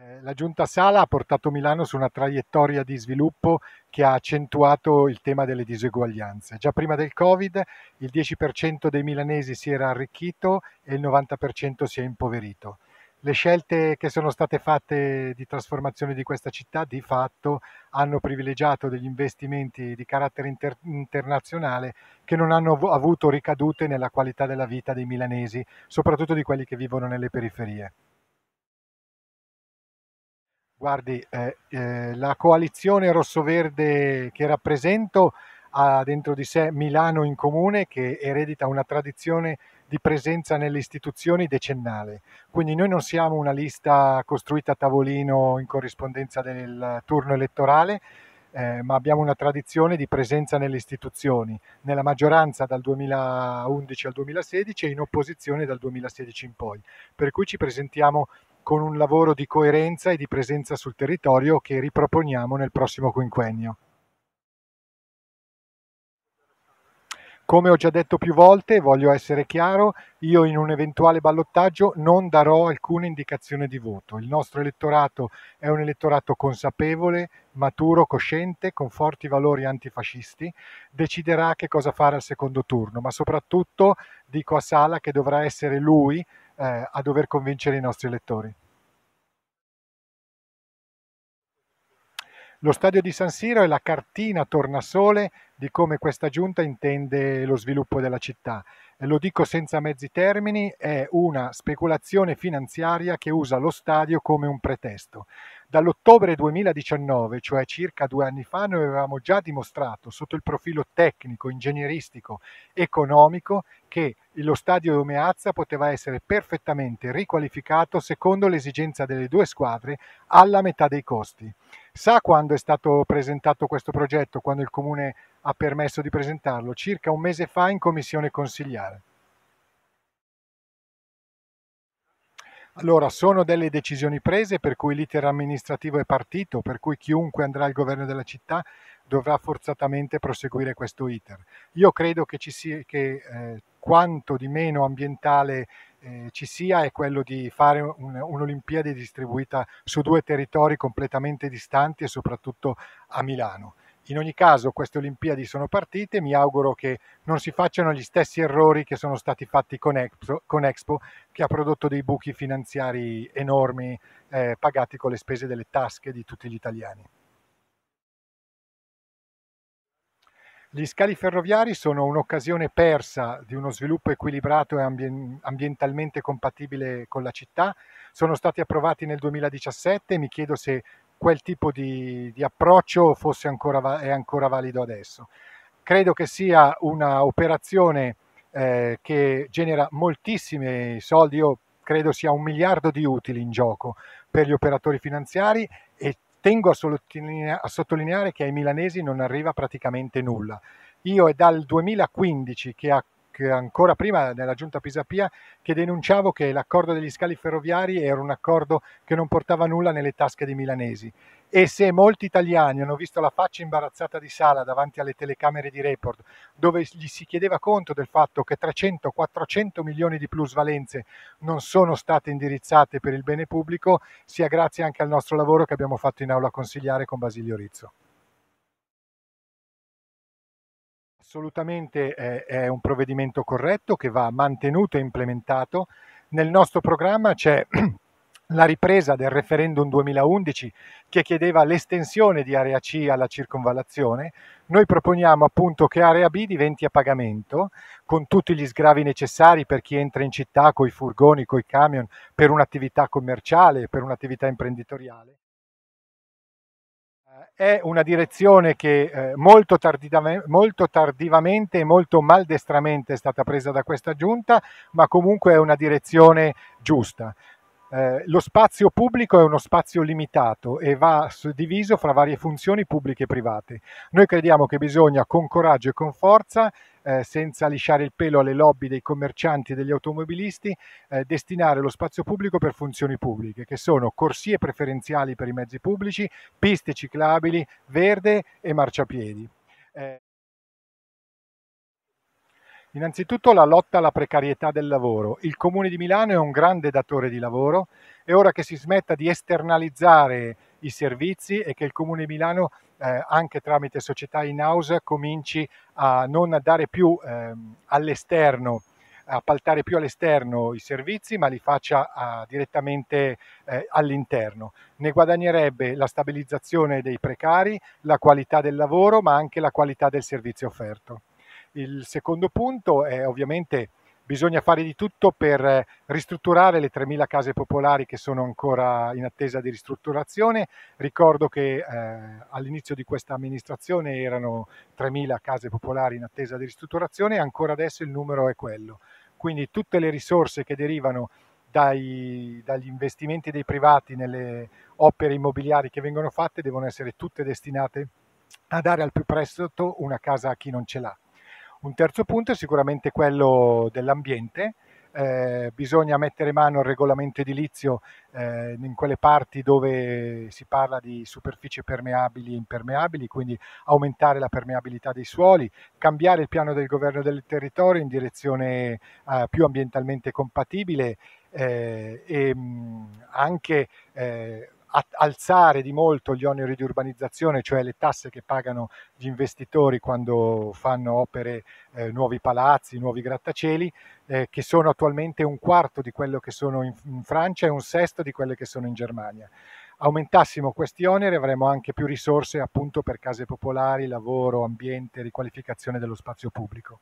Eh, la giunta Sala ha portato Milano su una traiettoria di sviluppo che ha accentuato il tema delle diseguaglianze. Già prima del Covid il 10% dei milanesi si era arricchito e il 90% si è impoverito. Le scelte che sono state fatte di trasformazione di questa città di fatto hanno privilegiato degli investimenti di carattere inter- internazionale che non hanno avuto ricadute nella qualità della vita dei milanesi, soprattutto di quelli che vivono nelle periferie. Guardi, eh, eh, la coalizione rosso-verde che rappresento ha dentro di sé Milano in comune che eredita una tradizione di presenza nelle istituzioni decennale. Quindi noi non siamo una lista costruita a tavolino in corrispondenza del turno elettorale, eh, ma abbiamo una tradizione di presenza nelle istituzioni, nella maggioranza dal 2011 al 2016 e in opposizione dal 2016 in poi. Per cui ci presentiamo con un lavoro di coerenza e di presenza sul territorio che riproponiamo nel prossimo quinquennio. Come ho già detto più volte, voglio essere chiaro, io in un eventuale ballottaggio non darò alcuna indicazione di voto. Il nostro elettorato è un elettorato consapevole, maturo, cosciente, con forti valori antifascisti, deciderà che cosa fare al secondo turno, ma soprattutto dico a Sala che dovrà essere lui eh, a dover convincere i nostri elettori. Lo stadio di San Siro è la cartina tornasole di come questa giunta intende lo sviluppo della città. Lo dico senza mezzi termini, è una speculazione finanziaria che usa lo stadio come un pretesto. Dall'ottobre 2019, cioè circa due anni fa, noi avevamo già dimostrato sotto il profilo tecnico, ingegneristico, economico, che lo stadio Meazza poteva essere perfettamente riqualificato secondo l'esigenza delle due squadre alla metà dei costi. Sa quando è stato presentato questo progetto, quando il Comune ha permesso di presentarlo? Circa un mese fa in commissione consigliare. Allora, sono delle decisioni prese per cui l'iter amministrativo è partito, per cui chiunque andrà al governo della città dovrà forzatamente proseguire questo iter. Io credo che, sia, che eh, quanto di meno ambientale eh, ci sia è quello di fare un, un'Olimpiade distribuita su due territori completamente distanti e soprattutto a Milano. In ogni caso queste Olimpiadi sono partite, mi auguro che non si facciano gli stessi errori che sono stati fatti con Expo, con Expo che ha prodotto dei buchi finanziari enormi eh, pagati con le spese delle tasche di tutti gli italiani. Gli scali ferroviari sono un'occasione persa di uno sviluppo equilibrato e ambientalmente compatibile con la città. Sono stati approvati nel 2017 e mi chiedo se quel tipo di, di approccio ancora, è ancora valido adesso. Credo che sia un'operazione eh, che genera moltissimi soldi, io credo sia un miliardo di utili in gioco per gli operatori finanziari Tengo a, sottolinea- a sottolineare che ai milanesi non arriva praticamente nulla. Io è dal 2015 che a ancora prima nella giunta Pisapia che denunciavo che l'accordo degli scali ferroviari era un accordo che non portava nulla nelle tasche dei milanesi e se molti italiani hanno visto la faccia imbarazzata di Sala davanti alle telecamere di Report, dove gli si chiedeva conto del fatto che 300-400 milioni di plusvalenze non sono state indirizzate per il bene pubblico, sia grazie anche al nostro lavoro che abbiamo fatto in aula consigliare con Basilio Rizzo. assolutamente è, è un provvedimento corretto che va mantenuto e implementato. Nel nostro programma c'è la ripresa del referendum 2011 che chiedeva l'estensione di area C alla circonvallazione, noi proponiamo appunto che area B diventi a pagamento con tutti gli sgravi necessari per chi entra in città con i furgoni, con i camion, per un'attività commerciale, per un'attività imprenditoriale è una direzione che eh, molto, tardivam- molto, tardivamente e molto maldestramente è stata presa da questa giunta, ma comunque è una direzione giusta. Eh, lo spazio pubblico è uno spazio limitato e va suddiviso fra varie funzioni pubbliche e private. Noi crediamo che bisogna con coraggio e con forza eh, senza lisciare il pelo alle lobby dei commercianti e degli automobilisti, eh, destinare lo spazio pubblico per funzioni pubbliche, che sono corsie preferenziali per i mezzi pubblici, piste ciclabili, verde e marciapiedi. Eh, Innanzitutto la lotta alla precarietà del lavoro. Il Comune di Milano è un grande datore di lavoro, è ora che si smetta di esternalizzare i servizi e che il Comune di Milano eh, anche tramite società in house cominci a non dare più ehm, all'esterno appaltare più all'esterno i servizi ma li faccia uh, direttamente eh, all'interno. Ne guadagnerebbe la stabilizzazione dei precari, la qualità del lavoro ma anche la qualità del servizio offerto. Il secondo punto è ovviamente bisogna fare di tutto per eh, ristrutturare le 3.000 case popolari che sono ancora in attesa di ristrutturazione. Ricordo che eh, all'inizio di questa amministrazione erano 3.000 case popolari in attesa di ristrutturazione e ancora adesso il numero è quello. Quindi tutte le risorse che derivano dai, dagli investimenti dei privati nelle opere immobiliari che vengono fatte devono essere tutte destinate a dare al più presto una casa a chi non ce l'ha. Un terzo punto è sicuramente quello dell'ambiente. Eh, bisogna mettere mano al regolamento edilizio eh, in quelle parti dove si parla di superfici permeabili e impermeabili, quindi aumentare la permeabilità dei suoli, cambiare il piano del governo del territorio in direzione eh, più ambientalmente compatibile eh, e mh, mm, anche eh, alzare di molto gli oneri di urbanizzazione, cioè le tasse che pagano gli investitori quando fanno opere, eh, nuovi palazzi, nuovi grattacieli, eh, che sono attualmente un quarto di quello che sono in, in Francia e un sesto di quelle che sono in Germania aumentassimo questi oneri avremmo anche più risorse appunto per case popolari, lavoro, ambiente, riqualificazione dello spazio pubblico.